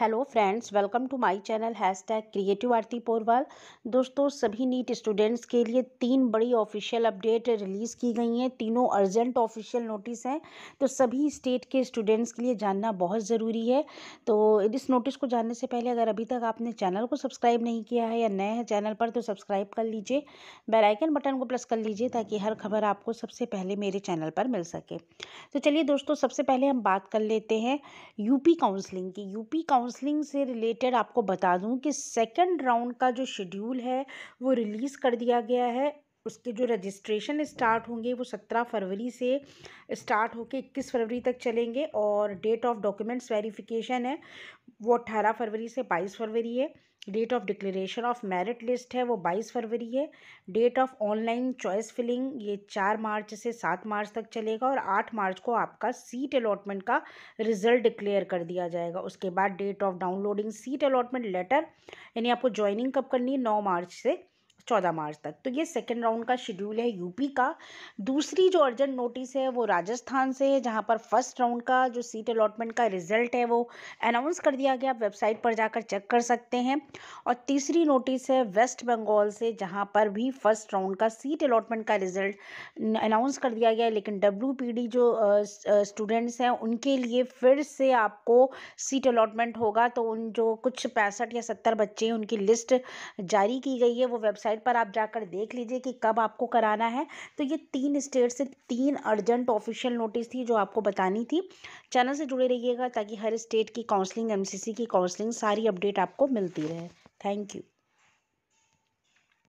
hello friends welcome to my channel hashtag creative Aarti Porwal दोस्तों सभी NEET students के लिए तीन बड़ी ऑफिशियल अपडेट रिलीज़ की गई हैं तीनों अर्जेंट ऑफिशियल नोटिस हैं तो सभी स्टेट के स्टूडेंट्स के लिए जानना बहुत ज़रूरी है तो इस नोटिस को जानने से पहले अगर अभी तक आपने चैनल को सब्सक्राइब नहीं किया है या नए हैं चैनल पर तो सब्सक्राइब कर लीजिए बेलाइकन बटन को प्रेस कर लीजिए ताकि हर खबर आपको सबसे पहले मेरे चैनल पर मिल सके तो चलिए दोस्तों सबसे पहले हम बात कर लेते हैं यूपी काउंसलिंग की यूपी काउंस काउंसलिंग से रिलेटेड आपको बता दूं कि सेकंड राउंड का जो शेड्यूल है वो रिलीज़ कर दिया गया है उसके जो रजिस्ट्रेशन स्टार्ट होंगे वो सत्रह फरवरी से स्टार्ट होकर इक्कीस फरवरी तक चलेंगे और डेट ऑफ डॉक्यूमेंट्स वेरिफिकेशन है वो अट्ठारह फरवरी से बाईस फरवरी है date of declaration of merit list है वो बाईस फरवरी है date of online choice filling ये चार मार्च से सात मार्च तक चलेगा और आठ मार्च को आपका सीट अलॉटमेंट का रिजल्ट डिक्लेयर कर दिया जाएगा उसके बाद date of downloading seat allotment letter यानी आपको ज्वाइनिंग कब करनी है नौ मार्च से चौदह मार्च तक तो ये सेकेंड राउंड का शेड्यूल है यूपी का दूसरी जो अर्जेंट नोटिस है वो राजस्थान से है जहाँ पर फर्स्ट राउंड का जो सीट अलॉटमेंट का रिजल्ट है वो अनाउंस कर दिया गया आप वेबसाइट पर जाकर चेक कर सकते हैं और तीसरी नोटिस है वेस्ट बंगाल से जहाँ पर भी फर्स्ट राउंड का सीट अलॉटमेंट का रिजल्ट अनाउंस कर दिया गया लेकिन डब्ल्यू जो स्टूडेंट्स हैं उनके लिए फिर से आपको सीट अलॉटमेंट होगा तो उन जो कुछ पैंसठ या सत्तर बच्चे हैं उनकी लिस्ट जारी की गई है वो वेबसाइट वेबसाइट पर आप जाकर देख लीजिए कि कब आपको कराना है तो ये तीन स्टेट से तीन अर्जेंट ऑफिशियल नोटिस थी जो आपको बतानी थी चैनल से जुड़े रहिएगा ताकि हर स्टेट की काउंसलिंग एमसीसी की काउंसलिंग सारी अपडेट आपको मिलती रहे थैंक यू